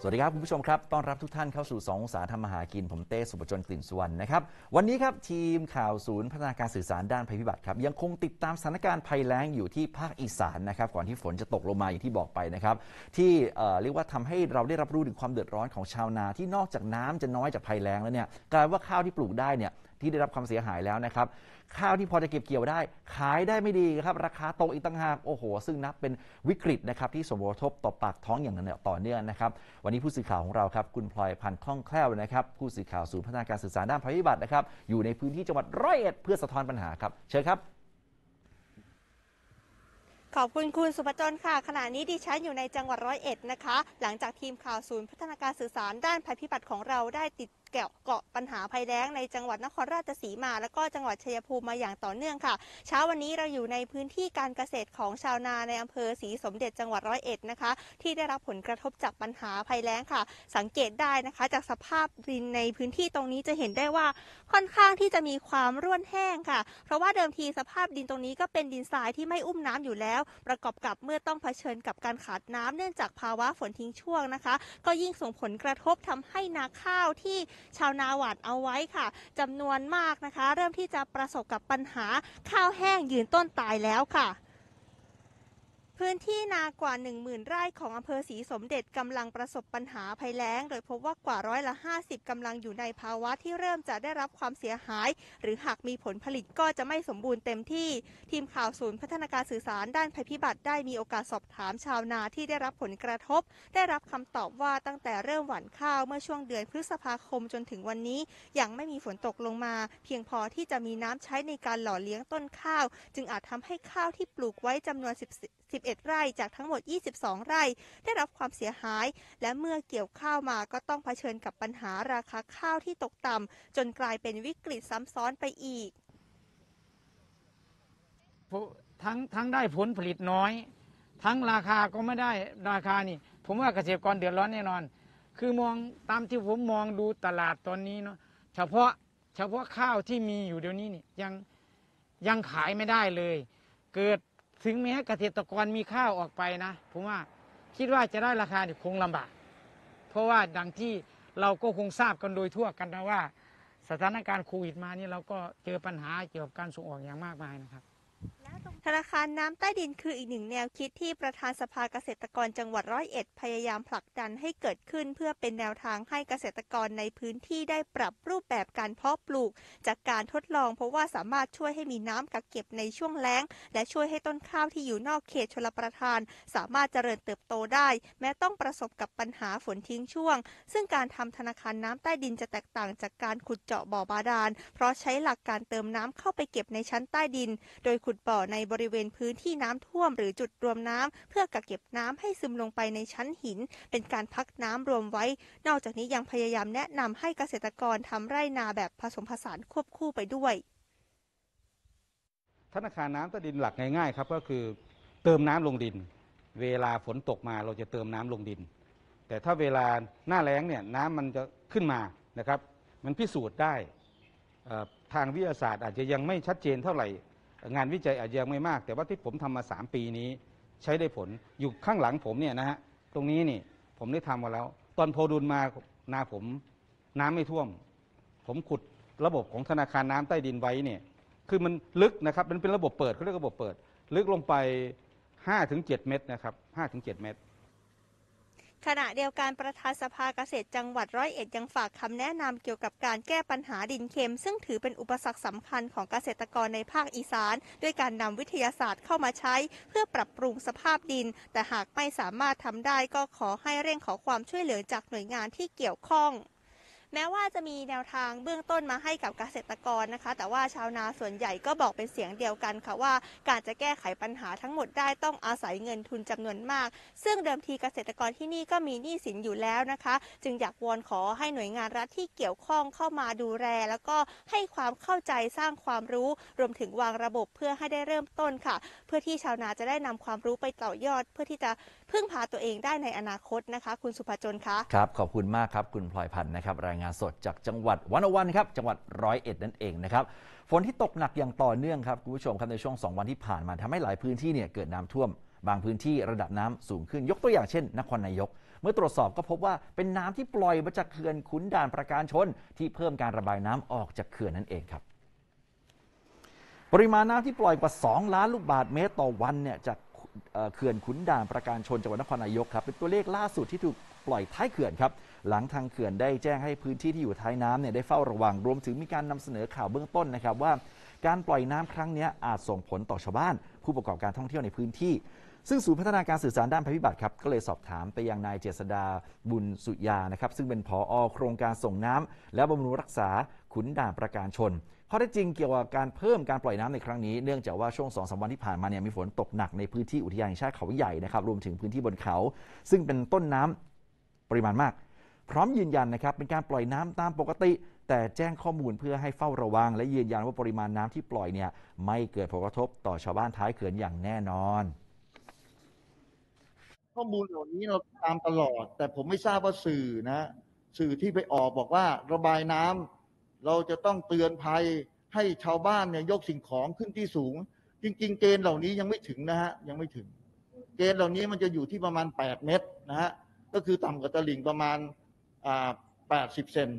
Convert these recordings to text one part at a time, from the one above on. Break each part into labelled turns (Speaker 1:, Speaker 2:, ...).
Speaker 1: สวัสดีครับ คุณผู้ชมครับต้อนรับทุกท่านเข้าสู่สองศาธรรมหากินผมเต้สุปจนกลิ่นสุวรรณนะครับวันนี้ครับทีมข่าวศูนย์พัฒนาการสื่อสารด้านภัยพิบัติครับยังคงติดตามสถานการณ์ภัยแล้งอยู่ที่ภาคอีสานนะครับก่อนที่ฝนจะตกลงมาอย่างที่บอกไปนะครับที่เรียกว่าทำให้เราได้รับรู้ถึงความเดือดร้อนของชาวนา ที่นอกจากน้ำจะน้อยจากภัยแล้งแล้วเนี่ยกลายว่าข้าวที่ปลูกได้เนี่ยที่ได้รับความเสียหายแล้วนะครับข้าวที่พอจะเก็บเกี่ยวได้ ขายได้ไม่ดีครับราคาตกอีกต่างหากโอ้โห ซึ่งนับเป็นวิกฤตนะครับที่ส่งผลกระทบต่อปากท้องอย่างต่อเนื่องนะครับวันนี้ผู้สื่อข่าวของเราครับคุณพลอยพันธ์คล่องแคล่วนะครับผู้สื่อข่าวศูนย์พัฒนาการสื่อสารด้านภัยพิบัตินะครับอยู่ในพื้นที่จังหวัดร้อยเอ็ดเพื่อสะท้อนปัญหาครับเชิญครับ
Speaker 2: ขอบคุณคุณสุภจรค่ะขณะนี้ดิฉันอยู่ในจังหวัดร้อยเอ็ดนะคะหลังจากทีมข่าวศูนย์พัฒนาการสื่อสารด้านภัยพิบัติของเราได้ติดเกาะเกาะปัญหาภัยแล้งในจังหวัดนครราชสีมา และก็จังหวัดชัยภูมิมาอย่างต่อเนื่องค่ะเช้าวันนี้เราอยู่ในพื้นที่การเกษตรของชาวนาในอำเภอศรีสมเด็จ จังหวัดร้อยเอ็ดนะคะ ที่ได้รับผลกระทบจากปัญหาภัยแล้งค่ะ สังเกตได้นะคะ จากสภาพดินในพื้นที่ตรงนี้จะเห็นได้ว่าค่อนข้างที่จะมีความร่วนแห้งค่ะ เพราะว่าเดิมทีสภาพดินตรงนี้ก็เป็นดินทรายที่ไม่อุ้มน้ำอยู่แล้ว ประกอบกับเมื่อต้องเผชิญกับการขาดน้ำเนื่องจากภาวะฝนทิ้งช่วงนะคะ ก็ยิ่งส่งผลกระทบทำให้นาข้าวที่ชาวนาหวานเอาไว้ค่ะ จำนวนมากนะคะ เริ่มที่จะประสบกับปัญหา ข้าวแห้งยืนต้นตายแล้วค่ะพื้นที่นากว่า 10,000 ไร่ของอำเภอศรีสมเด็จกำลังประสบปัญหาภัยแล้ง โดยพบว่ากว่าร้อยละ 50 กำลังอยู่ในภาวะที่เริ่มจะได้รับความเสียหาย หรือหากมีผลผลิตก็จะไม่สมบูรณ์เต็มที่ ทีมข่าวศูนย์พัฒนาการสื่อสารด้านภัยพิบัติได้มีโอกาสสอบถามชาวนาที่ได้รับผลกระทบ ได้รับคำตอบว่าตั้งแต่เริ่มหว่านข้าวเมื่อช่วงเดือนพฤษภาคมจนถึงวันนี้ ยังไม่มีฝนตกลงมา เพียงพอที่จะมีน้ำใช้ในการหล่อเลี้ยงต้นข้าว จึงอาจทำให้ข้าวที่ปลูกไว้จำนวน1 0 11ไร่จากทั้งหมด 22 ไร่ได้รับความเสียหาย และเมื่อเกี่ยวข้าวมาก็ต้องเผชิญกับปัญหาราคาข้าวที่ตกต่ำจนกลายเป็นวิกฤตซ้ำซ้อนไปอีก
Speaker 3: ทั้งทั้งได้ผลผลิตน้อย ทั้งราคาก็ไม่ได้ราคานี่ผมว่าเกษตรกรเดือดร้อนแน่นอน คือมองตามที่ผมมองดูตลาดตอนนี้เนาะเฉพาะเฉพาะข้าวที่มีอยู่เดี๋ยวนี้นี่ยังยังขายไม่ได้เลย เกิดถึงแม้เกษตรกรมีข้าวออกไปนะผมว่าคิดว่าจะได้ราคาเนี่ยคงลำบากเพราะว่าดังที่เราก็คงทราบกันโดยทั่วกันนะว่า สถานการณ์โควิดมานี่เราก็เจอปัญหาเกี่ยวกับก
Speaker 2: ารส่งออกอย่างมากมายนะครับธนาคารน้ำใต้ดินคืออีกหนึ่งแนวคิดที่ประธานสภาเกษตรกรจังหวัดร้อยเอ็ดพยายามผลักดันให้เกิดขึ้นเพื่อเป็นแนวทางให้เกษตรกรในพื้นที่ได้ปรับรูปแบบการเพาะปลูก จากการทดลอง เพราะว่าสามารถช่วยให้มีน้ำกักเก็บในช่วงแล้ง และช่วยให้ต้นข้าวที่อยู่นอกเขตชลประทาน สามารถเจริญเติบโตได้ แม้ต้องประสบกับปัญหาฝนทิ้งช่วง ซึ่งการทำธนาคารน้ำใต้ดินจะแตกต่างจากการขุดเจาะบ่อบาดาลเพราะใช้หลักการเติมน้ำเข้าไปเก็บในชั้นใต้ดิน โดยขุดบ่อในบริเวณพื้นที่น้ำท่วมหรือจุดรวมน้ำเพื่อกักเก็บน้ำให้ซึมลงไปในชั้นหิน เป็นการพักน้ำรวมไว้ นอกจากนี้ยังพยายามแนะนำให้เกษตรกรทำไร่นาแบบผสมผสานควบคู่ไปด้วย
Speaker 1: ธนาคารน้ำาตะดินหลักง่ายๆครับ ก็คือเติมน้ำลงดิน เวลาฝนตกมาเราจะเติมน้ำลงดิน แต่ถ้าเวลาหน้าแล้งเนี่ยน้ำมันจะขึ้นมานะครับ มันพิสูจน์ได้ทางวิทยาศาสตร์อาจจะยังไม่ชัดเจนเท่าไหร่งานวิจัยอาจจะยังไม่มาก แต่ว่าที่ผมทำมา 3 ปีนี้ ใช้ได้ผลอยู่ข้างหลังผมเนี่ยนะฮะตรงนี้นี่ผมได้ทำมาแล้ว ตอนโพดุลมานาผมน้ำไม่ท่วม ผมขุดระบบของธนาคารน้ำใต้ดินไว้เนี่ยคือมันลึกนะครับมันเป็นระบบเปิดเขาเรียกระบบเปิด ลึกลงไป 5-7 เมตรนะครับ5-7 เมตร
Speaker 2: ขณะเดียวกันประธานสภาเกษตรจังหวัดร้อยเอ็ดยังฝากคำแนะนำเกี่ยวกับการแก้ปัญหาดินเค็มซึ่งถือเป็นอุปสรรคสำคัญของเกษตรกรในภาคอีสาน ด้วยการนำวิทยาศาสตร์เข้ามาใช้เพื่อปรับปรุงสภาพดิน แต่หากไม่สามารถทำได้ก็ขอให้เร่งขอความช่วยเหลือจากหน่วยงานที่เกี่ยวข้องแม้ว่าจะมีแนวทางเบื้องต้นมาให้กับเกษตรกรนะคะ แต่ว่าชาวนาส่วนใหญ่ก็บอกเป็นเสียงเดียวกันค่ะว่าการจะแก้ไขปัญหาทั้งหมดได้ต้องอาศัยเงินทุนจำนวนมาก ซึ่งเดิมทีเกษตรกรที่นี่ก็มีหนี้สินอยู่แล้วนะคะ จึงอยากวอนขอให้หน่วยงานรัฐที่เกี่ยวข้องเข้ามาดูแลแล้วก็ให้ความเข้าใจสร้างความรู้ รวมถึงวางระบบเพื่อให้ได้เริ่มต้นค่ะ เพื่อที่ชาวนาจะได้นำความรู้ไปต่อยอด เพื่อที่จะพึ่งพาตัวเองได้ในอนาคตนะคะ คุณสุภาจนคะ
Speaker 1: ครับขอบคุณมากครับคุณพลอยพันธ์นะครับรงานสดจากจังหวัดวันอวันครับจังหวัดร้อยเอ็ดนั่นเองนะครับฝนที่ตกหนักอย่างต่อเนื่องครับคุณผู้ชมครับในช่วง2วันที่ผ่านมาทำให้หลายพื้นที่เนี่ยเกิดน้ำท่วม บางพื้นที่ระดับน้ำสูงขึ้นยกตัวอย่างเช่น นครนายก เมื่อตรวจสอบก็พบว่าเป็นน้ำที่ปล่อยมาจากเขื่อนขุนด่านประการชนที่เพิ่มการระบายน้ำออกจากเขื่อนนั่นเองครับปริมาณน้ำที่ปล่อยกว่า2ล้านลูกบาทเมตรต่อวันเนี่ยจากเขื่อนขุนด่านประการชนจังหวัดนครนายกครับเป็นตัวเลขล่าสุดที่ถูกปล่อยท้ายเขื่อนครับ หลังทางเขื่อนได้แจ้งให้พื้นที่ที่อยู่ท้ายน้ำเนี่ยได้เฝ้าระวัง รวมถึงมีการนำเสนอข่าว เบื้องต้นนะครับว่าการปล่อยน้ำครั้งนี้อาจส่งผลต่อชาวบ้าน ผู้ประกอบการท่องเที่ยวในพื้นที่ ซึ่งศูนย์พัฒนาการสื่อสารด้านภัยพิบัติครับก็เลยสอบถามไปยังนายเจษดาบุญสุยานะครับซึ่งเป็นผออโครงการส่งน้ำ และบำรุงรักษาขุนด่านประการชน ข้อเท็จจริงเกี่ยวกับการเพิ่มการปล่อยน้ำในครั้งนี้ เนื่องจากว่าช่วงสองสวันที่ผ่านมาเนี่ยมีฝนตกหนักในพื้นที่อุทยานแห่งชาติเขาใหญ่นะครับรวมถึงพื้นที่บนเขา ซึ่งเป็นต้นน้ำปริมาณมากพร้อมยืนยันนะครับ เป็นการปล่อยน้ำตามปกติ แต่แจ้งข้อมูลเพื่อให้เฝ้าระวังและยืนยันว่าปริมาณน้ำที่ปล่อยเนี่ย ไม่เกิดผลกระทบต่อชาวบ้านท้ายเขื่อนอย่างแน่นอน ข้อมูลเหล่านี้เราตามตลอด แต่ผมไม่ทราบว่าสื่อนะ สื่อที่ไปออกบอกว่าระบายน้ำเราจะต้องเตือนภัยให้ชาวบ้านเนี่ยยกสิ่งของขึ้นที่สูง จริงๆ เกณฑ์เหล่านี้ยังไม่ถึงนะฮะยังไม่ถึง เกณฑ์เหล่านี้มันจะอยู่ที่ประมาณ 8 เมตรนะฮะก็คือต่ำกว่าตลิ่งประมาณแปดสิบเซน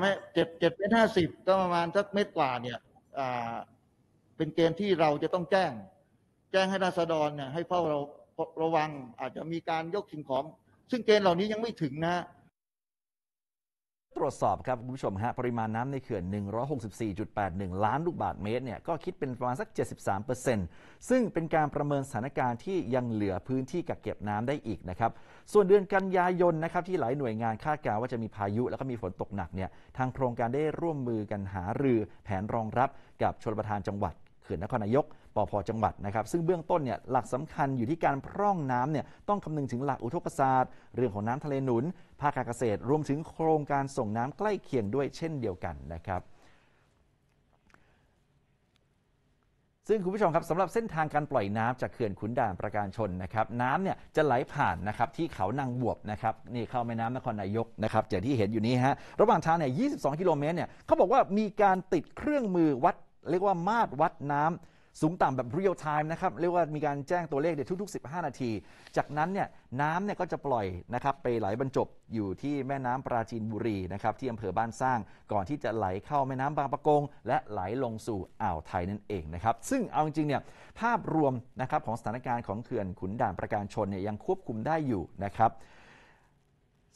Speaker 1: ไหมเจ็ดเจ็ดเมตรห้าสิบ ก็ประมาณสักเมตรกว่าเนี่ยเป็นเกณฑ์ที่เราจะต้องแจ้ง แจ้งให้ราษฎรเนี่ยให้เฝ้าเราระวัง อาจจะมีการยกสิ่งของ ซึ่งเกณฑ์เหล่านี้ยังไม่ถึงนะตรวจสอบครับคุณผู้ชมฮะปริมาณน้ำในเขื่อน 164.81 ล้านลูกบาศก์เมตรเนี่ยก็คิดเป็นประมาณสัก 73%ซึ่งเป็นการประเมินสถานการณ์ที่ยังเหลือพื้นที่กักเก็บน้ำได้อีกนะครับส่วนเดือนกันยายนนะครับที่หลายหน่วยงานคาดการณ์ว่าจะมีพายุแล้วก็มีฝนตกหนักเนี่ยทางโครงการได้ร่วมมือกันหารือแผนรองรับกับชลประทานจังหวัดขื่อนนครนายกปพจังหวัดนะครับซึ่งเบื้องต้นเนี่ยหลักสำคัญอยู่ที่การพร่องน้ำเนี่ยต้องคำนึงถึงหลักอุทกศาสตร์ เรื่องของน้ำทะเลหนุน ภาคการเกษตร รวมถึงโครงการส่งน้ำใกล้เคียงด้วยเช่นเดียวกันนะครับซึ่งคุณผู้ชมครับสำหรับเส้นทางการปล่อยน้ำจากเขื่อนขุนด่านประการชนนะครับน้ำเนี่ยจะไหลผ่านนะครับที่เขานางบวบนะครับนี่เข้าแม่น้ำนครนายกนะครับอย่างที่เห็นอยู่นี้ฮะระหว่างทางเนี่ย22กิโลเมตรเนี่ยเขาบอกว่ามีการติดเครื่องมือวัดเรียกว่ามาตรวัดน้ำสูงต่ำแบบเรียลไทม์นะครับเรียกว่ามีการแจ้งตัวเลขในทุก ๆ 15 นาที จากนั้นเนี่ยน้ำเนี่ยก็จะปล่อยนะครับไปไหลบรรจบ อยู่ที่แม่น้ำปราจีนบุรีนะครับที่อำเภอบ้านสร้างก่อนที่จะไหลเข้าแม่น้ำบางปะกง และไหลลงสู่อ่าวไทยนั่นเองนะครับซึ่งเอาจริงๆเนี่ยภาพรวมนะครับของสถานการณ์ของเขื่อนขุนด่านประการชนเนี่ยยังควบคุมได้อยู่นะครับ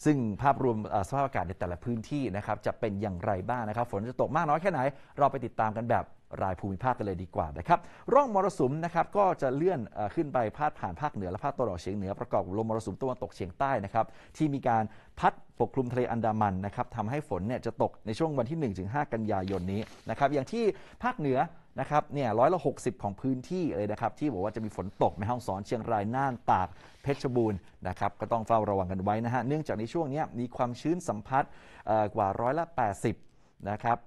Speaker 1: ซึ่งภาพรวมสภาพอากาศในแต่ละพื้นที่นะครับจะเป็นอย่างไรบ้างนะครับ ฝนจะตกมากน้อยแค่ไหน เราไปติดตามกันแบบรายภูมิภาคกันเลยดีกว่านะครับ ร่องมรสุมนะครับก็จะเลื่อนขึ้นไปพาดผ่านภาคเหนือ และภาคตะวันออกเฉียงเหนือประกอบลมมรสุมตะวันตกเฉียงใต้นะครับที่มีการพัดปกคลุมทะเลอันดามันนะครับทำให้ฝนเนี่ยจะตกในช่วงวันที่ 1-5 กันยายนนี้นะครับอย่างที่ภาคเหนือนะครับเนี่ยร้อยละหกของพื้นที่เลยนะครับ ที่บอกว่าจะมีฝนตกในห้องสอนเชียงรายน่านตากเพชรบูรณ์นะครับก็ต้องเฝ้าระวังกันไว้นะฮะเนื่องจากในช่วงนี้มีความชื้นสัมผัสกว่าร้อยละ80นะครับ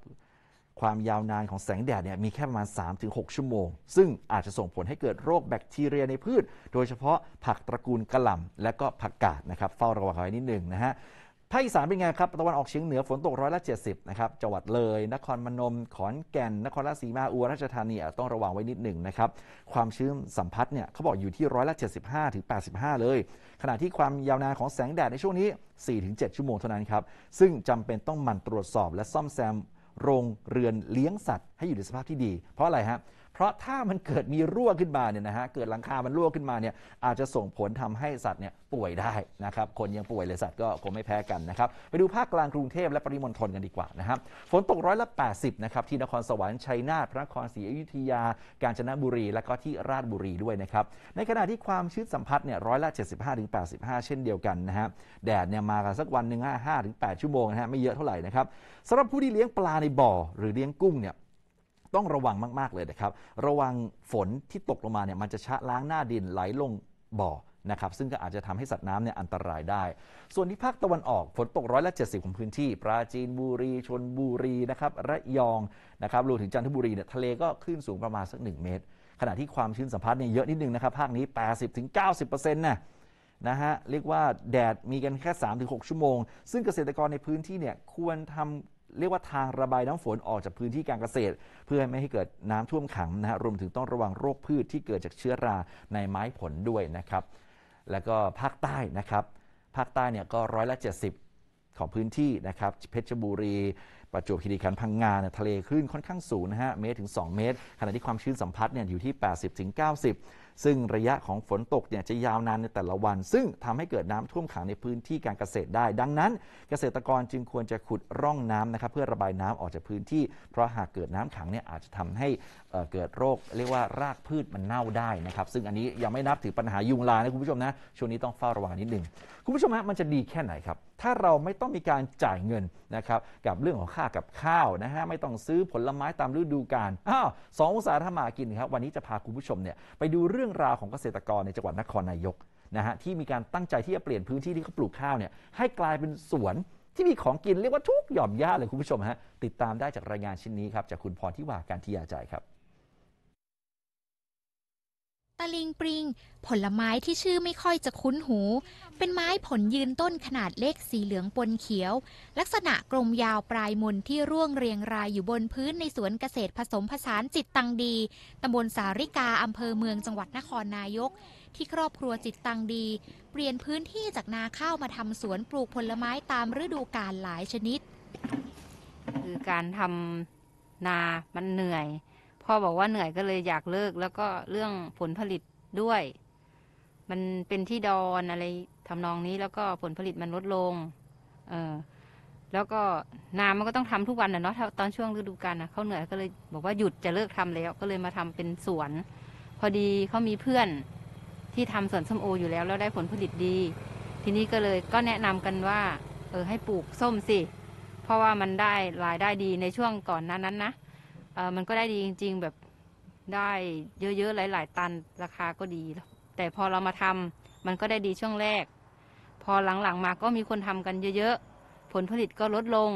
Speaker 1: ความยาวนานของแสงแดดเนี่ยมีแค่ประมาณ3-6 ชั่วโมง ซึ่งอาจจะส่งผลให้เกิดโรคแบคทีเรียในพืช โดยเฉพาะผักตระกูลกระหล่ำและก็ผักกาดนะครับเฝ้าระวังไว้นิดหนึ่งนะฮะภาคอีสานเป็นไงครับ ตะวันออกเฉียงเหนือฝนตกร้อยละ70นะครับ จังหวัดเลย นครมนม ขอนแก่น นครราชสีมา อุบลราชธานีต้องระวังไว้นิดหนึ่งนะครับ ความชื้นสัมพัทธ์เนี่ยเขาบอกอยู่ที่ร้อยละ75ถึง85 เลย ขณะที่ความยาวนานของแสงแดดในช่วงนี้4ถึง7ชั่วโมงเท่านั้นครับ ซึ่งจำเป็นต้องหมั่นตรวจสอบ และซ่อมแซมโรงเรือนเลี้ยงสัตว์ให้อยู่ในสภาพที่ดี เพราะอะไรฮะเพราะถ้ามันเกิดมีรั่วขึ้นมาเนี่ยนะฮะ เกิดหลังคา มันรั่วขึ้นมาเนี่ยอาจจะส่งผลทำให้สัตว์เนี่ยป่วยได้นะครับ คนยังป่วยเลยสัตว์ก็คงไม่แพ้กันนะครับไปดูภาคกลางกรุงเทพและปริมณฑลกันดีกว่านะครับฝนตกร้อยละ80นะครับที่นครสวรรค์ชัยนาทพระนครศรีอยุธยา กาญจนบุรี และก็ที่ราชบุรีด้วยนะครับในขณะที่ความชื้นสัมผัสเนี่ยร้อยละ75-85 เช่นเดียวกันนะฮะแดดเนี่ยมากันสักวันหนึ่ง5-8 ชั่วโมงนะฮะไม่เยอะเท่าไหร่นะครับสำหรับผู้ที่เลี้ยงปลาในบ่อหรือเลี้ยงกุ้งเนี่ยต้องระวังมาก ๆ เลยนะครับ ระวังฝนที่ตกลงมาเนี่ยมันจะชะล้างหน้าดินไหลลงบ่อนะครับ ซึ่งก็อาจจะทำให้สัตว์น้ำเนี่ยอันตรายได้ ส่วนที่ภาคตะวันออก ฝนตกร้อยละ 70 ของพื้นที่ ปราจีนบุรี ชนบุรีนะครับ ระยองนะครับ รวมถึงจันทบุรีเนี่ยทะเลก็ขึ้นสูงประมาณสัก1เมตร ขณะที่ความชื้นสัมพัทธ์เนี่ยเยอะนิดนึงนะครับภาคนี้80-90%นะนะฮะ เรียกว่าแดดมีกันแค่ 3-6 ชั่วโมง ซึ่งเกษตรกรในพื้นที่เนี่ยควรทำเรียกว่าทางระบายน้ำฝนออกจากพื้นที่การเกษตร เพื่อไม่ให้เกิดน้ำท่วมขังนะฮะรวมถึงต้องระวังโรคพืชที่เกิดจากเชื้อราในไม้ผลด้วยนะครับ แล้วก็ภาคใต้นะครับ ภาคใต้เนี่ยก็ร้อยละ 70 ของพื้นที่นะครับเพชรบุรี ประจวบคีรีขันธ์พังงาทะเลคลื่นค่อนข้างสูงนะฮะเมตรถึง 2 เมตร ขณะที่ความชื้นสัมพัทธ์เนี่ยอยู่ที่ 80-90ซึ่งระยะของฝนตกเนี่ยจะยาวนานในแต่ละวัน ซึ่งทำให้เกิดน้ำท่วมขังในพื้นที่การเกษตรได้ ดังนั้นเกษตรกรจึงควรจะขุดร่องน้ำนะครับเพื่อระบายน้ำออกจากพื้นที่ เพราะหากเกิดน้ำขังเนี่ยอาจจะทำให้เกิดโรคเรียกว่ารากพืชมันเน่าได้นะครับ ซึ่งอันนี้ยังไม่นับถือปัญหายุงลายนะคุณผู้ชมนะช่วงนี้ต้องเฝ้าระวังนิดหนึ่งคุณผู้ชมฮะมันจะดีแค่ไหนครับถ้าเราไม่ต้องมีการจ่ายเงินนะครับกับเรื่องของค่ากับข้าวนะฮะไม่ต้องซื้อผลไม้ตามฤดูกาลอ้าวสองอุตสาหกรรมกินครับ วันนี้จะพาคุณผู้ชมเนี่ยไปดูเรื่องราวของเกษตรกรในจังหวัดนครนายกนะฮะที่มีการตั้งใจที่จะเปลี่ยนพื้นที่ที่เขาปลูกข้าวเนี่ยให้กลายเป็นสวนที่มีของกินเรียกว่าทุกหย่อมย่าเลยคุณผู้ชมฮะติดตามได้จากรายงานชิ้นนี้ครับจากคุณพรทิวาการทียาใจครับ
Speaker 4: ตะลิงปริง ผลไม้ที่ชื่อไม่ค่อยจะคุ้นหู เป็นไม้ผลยืนต้นขนาดเล็กสีเหลืองปนเขียว ลักษณะกลมยาวปลายมนที่ร่วงเรียงรายอยู่บนพื้นในสวนเกษตรผสมผสานจิตตังดีตำบลสาริกาอำเภอเมืองจังหวัดนครนายก ที่ครอบครัวจิตตังดี เปลี่ยนพื้นที่จากนาข้าวมาทำสวนปลูกผลไม้ตามฤดูกาลหล
Speaker 3: ายชนิดคือการทำนามันเหนื่อยพ่อบอกว่าเหนื่อยก็เลยอยากเลิก แล้วก็เรื่องผลผลิตด้วย มันเป็นที่ดอนอะไรทำนองนี้ แล้วก็ผลผลิตมันลดลง เออแล้วก็นามันก็ต้องทำทุกวันนะเนาะตอนช่วงฤดูกาลนะเขาเหนื่อยก็เลยบอกว่าหยุดจะเลิกทำแล้ว ก็เลยมาทำเป็นสวน พอดีเขามีเพื่อนที่ทำสวนส้มโออยู่แล้ว แล้วได้ผลผลิตดี ทีนี้ก็เลยก็แนะนำกันว่า เออให้ปลูกส้มสิ เพราะว่ามันได้รายได้ดีในช่วงก่อนนั้นนั้นนะออมันก็ได้ดีจริงๆแบบได้เยอะๆหลาย ๆ ตันราคาก็ดี แต่พอเรามาทำมันก็ได้ดีช่วงแรก พอหลังๆมาก็มีคนทำกันเยอะๆผลผลิตก็ลดลง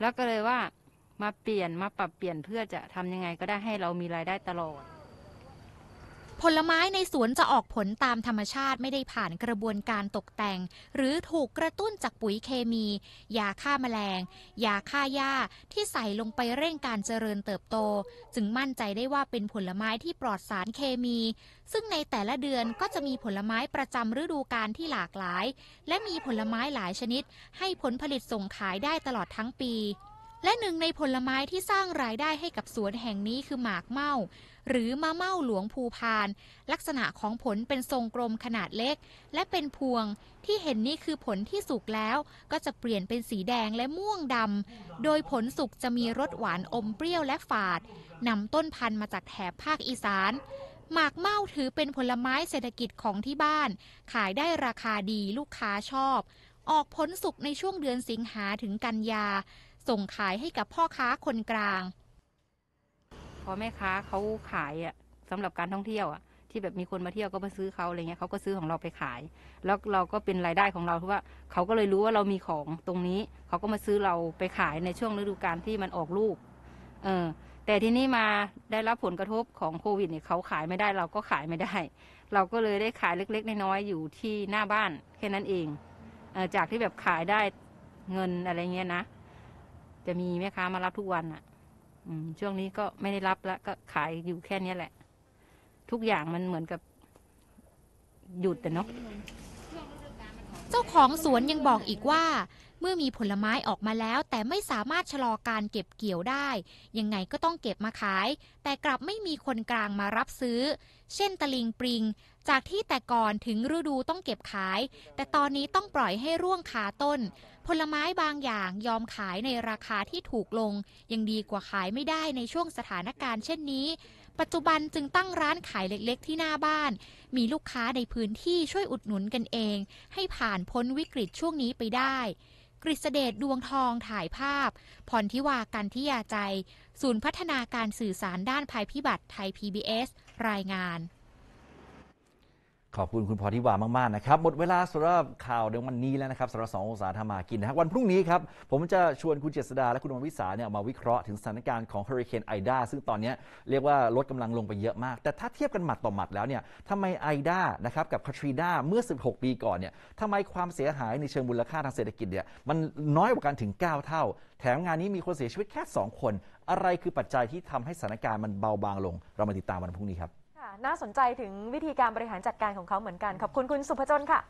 Speaker 3: แล้วก็เลยว่ามาเปลี่ยนมาปรับเปลี่ยนเพื่อจะทำยังไงก็ได้ให้เรามีรายได้ตลอด
Speaker 4: ผลไม้ในสวนจะออกผลตามธรรมชาติไม่ได้ผ่านกระบวนการตกแต่ง หรือถูกกระตุ้นจากปุ๋ยเคมี ยาฆ่ามาแมลง ยาฆ่าหญ้า ที่ใส่ลงไปเร่งการเจริญเติบโต จึงมั่นใจได้ว่าเป็นผลไม้ที่ปลอดสารเคมี ซึ่งในแต่ละเดือนก็จะมีผลไม้ประจำฤดูกาลที่หลากหลาย และมีผลไม้หลายชนิดให้ผลผลิตส่งขายได้ตลอดทั้งปีและหนึ่งในผลไม้ที่สร้างรายได้ให้กับสวนแห่งนี้คือหมากเมาหรือมะเมาหลวงภูพาน ลักษณะของผลเป็นทรงกลมขนาดเล็ก และเป็นพวงที่เห็นนี้คือผลที่สุกแล้ว ก็จะเปลี่ยนเป็นสีแดงและม่วงดำโดยผลสุกจะมีรสหวานอมเปรี้ยวและฝาดนำต้นพันธุ์มาจากแถบภาคอีสาน หมากเมาถือเป็นผลไม้เศรษฐกิจของที่บ้าน ขายได้ราคาดีลูกค้าชอบ ออกผลสุกในช่วงเดือนสิงหาถึงกันยาส่งขายให้กับพ่อค้าคนกลาง
Speaker 3: พอแม่ค้าเขาขายอ่ะสำหรับการท่องเที่ยวอ่ะที่แบบมีคนมาเที่ยวก็มาซื้อเขาอะไรเงี้ยเขาก็ซื้อของเราไปขาย แล้วเราก็เป็นรายได้ของเราเพราะว่าเขาก็เลยรู้ว่าเรามีของตรงนี้เขาก็มาซื้อเราไปขายในช่วงฤดูกาลที่มันออกลูกเออแต่ที่นี่มาได้รับผลกระทบของโควิดเนี่ยเขาขายไม่ได้เราก็ขายไม่ได้ เราก็เลยได้ขายเล็กๆน้อยๆอยู่ที่หน้าบ้านแค่นั้นเองจากที่แบบขายได้เงินอะไรเงี้ยนะจะมีแม่ค้ามารับทุกวันอะ่ะ อืม ช่วงนี้ก็ไม่ได้รับแล้ว ก็ขายอยู่แค่เนี้ยแหละ ทุกอย่างมันเหมือนกับ หยุดแต่เนาะเจ้าของสวนยังบอกอีกว่า เมื่อมีผล
Speaker 4: ไม้ออกมาแล้วแต่ไม่สามารถชะลอการเก็บเกี่ยวได้ ยังไงก็ต้องเก็บมาขาย แต่กลับไม่มีคนกลางมารับซื้อ เช่น ตะลิงปริงจากที่แต่ก่อนถึงฤดูต้องเก็บขาย แต่ตอนนี้ต้องปล่อยให้ร่วงขาต้น ผลไม้บางอย่างยอมขายในราคาที่ถูกลง ยังดีกว่าขายไม่ได้ในช่วงสถานการณ์ เช่นนี้ ปัจจุบันจึงตั้งร้านขายเล็กๆ ที่หน้าบ้าน มีลูกค้าในพื้นที่ช่วยอุดหนุนกันเอง ให้ผ่านพ้นวิกฤตช่วงนี้ไปได้ กฤษเดชดวงทองถ่ายภาพ พรทิวากันทิยาใจ ศูนย์พัฒนาการสื่อสารด้านภัยพิบัติไทย PBS รายงาน
Speaker 1: ขอบคุณ คุณพอทิวามาก ๆ นะครับ หมดเวลาสำหรับข่าวในวันนี้แล้วนะครับสำหรับสององศาธรรมากินนะวันพรุ่งนี้ครับ ผมจะชวนคุณเจษดาและคุณววิสาเนี่ยมาวิเคราะห์ถึงสถานการณ์ของเฮอริเคนไอดาซึ่งตอนนี้เรียกว่าลดกำลังลงไปเยอะมาก แต่ถ้าเทียบกันหมัดต่อหมัดแล้วเนี่ยทำไมไอดานะครับกับคาทรีนาเมื่อ 16 ปีก่อนเนี่ยทำไมความเสียหายในเชิงมูลค่าทางเศรษฐกิจเนี่ยมันน้อยกว่ากันถึง 9 เท่า แถมงานนี้มีคนเสียชีวิตแค่2คน อะไรคือปัจจัยที่ทำให้สถานการณ์มันเบาบางลง เรามาติดตามวันพรุ่งนี้ครับ
Speaker 3: น่าสนใจถึงวิธีการบริหารจัดการของเขาเหมือนกัน ขอบคุณคุณสุพจนค่ะ